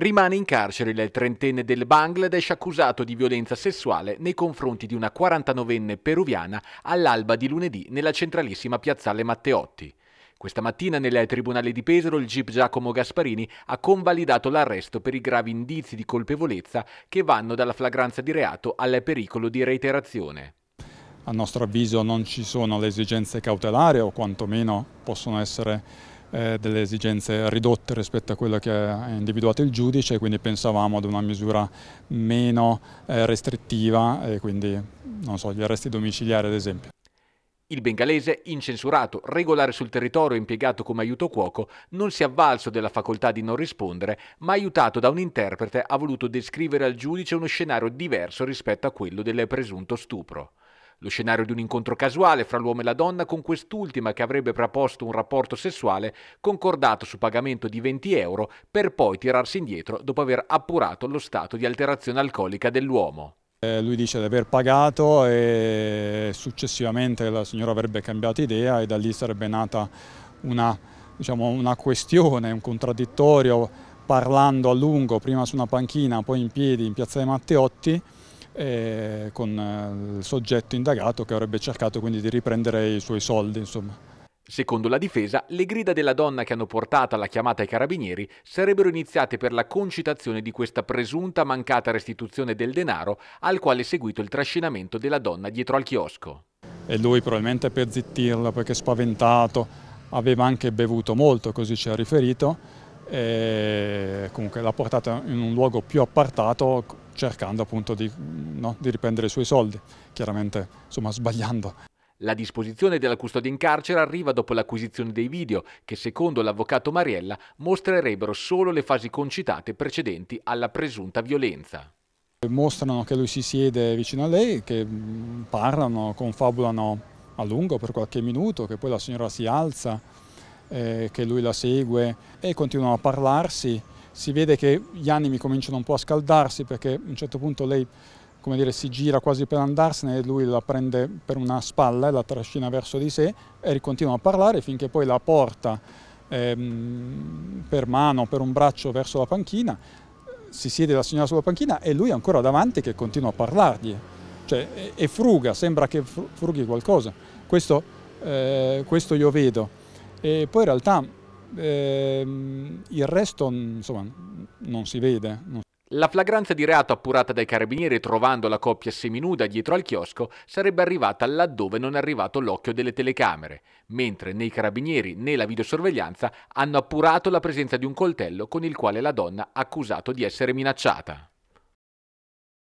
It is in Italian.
Rimane in carcere il trentenne del Bangladesh accusato di violenza sessuale nei confronti di una 49enne peruviana all'alba di lunedì nella centralissima piazzale Matteotti. Questa mattina nel Tribunale di Pesaro il GIP Giacomo Gasparini ha convalidato l'arresto per i gravi indizi di colpevolezza che vanno dalla flagranza di reato al pericolo di reiterazione. A nostro avviso non ci sono le esigenze cautelari o quantomeno possono essere eh, delle esigenze ridotte rispetto a quello che ha individuato il giudice, quindi pensavamo ad una misura meno eh, restrittiva, e quindi non so, gli arresti domiciliari ad esempio. Il bengalese, incensurato, regolare sul territorio e impiegato come aiuto cuoco, non si è avvalso della facoltà di non rispondere, ma aiutato da un interprete ha voluto descrivere al giudice uno scenario diverso rispetto a quello del presunto stupro. Lo scenario di un incontro casuale fra l'uomo e la donna con quest'ultima che avrebbe proposto un rapporto sessuale concordato su pagamento di 20 euro per poi tirarsi indietro dopo aver appurato lo stato di alterazione alcolica dell'uomo. Eh, lui dice di aver pagato e successivamente la signora avrebbe cambiato idea e da lì sarebbe nata una, diciamo, una questione, un contraddittorio parlando a lungo, prima su una panchina, poi in piedi in piazza dei Matteotti, eh, con il soggetto indagato che avrebbe cercato quindi di riprendere i suoi soldi. Insomma. Secondo la difesa, le grida della donna che hanno portato alla chiamata ai carabinieri sarebbero iniziate per la concitazione di questa presunta mancata restituzione del denaro al quale è seguito il trascinamento della donna dietro al chiosco. E lui probabilmente per zittirla perché spaventato, aveva anche bevuto molto, così ci ha riferito, e comunque l'ha portata in un luogo più appartato cercando appunto di, no, di riprendere i suoi soldi, chiaramente insomma sbagliando. La disposizione della custodia in carcere arriva dopo l'acquisizione dei video che secondo l'avvocato Mariella mostrerebbero solo le fasi concitate precedenti alla presunta violenza. Mostrano che lui si siede vicino a lei, che mm, parlano, confabulano a lungo per qualche minuto, che poi la signora si alza, eh, che lui la segue e continuano a parlarsi si vede che gli animi cominciano un po' a scaldarsi perché a un certo punto lei come dire, si gira quasi per andarsene e lui la prende per una spalla e la trascina verso di sé e continua a parlare finché poi la porta ehm, per mano, per un braccio verso la panchina, si siede la signora sulla panchina e lui è ancora davanti che continua a parlargli cioè, e, fruga, sembra che frughi qualcosa. Questo, eh, questo io vedo. E poi in realtà Ehm, il resto insomma, non si vede. Non... La flagranza di reato appurata dai carabinieri trovando la coppia seminuda dietro al chiosco sarebbe arrivata laddove non è arrivato l'occhio delle telecamere, mentre né i carabinieri né la videosorveglianza hanno appurato la presenza di un coltello con il quale la donna ha accusato di essere minacciata.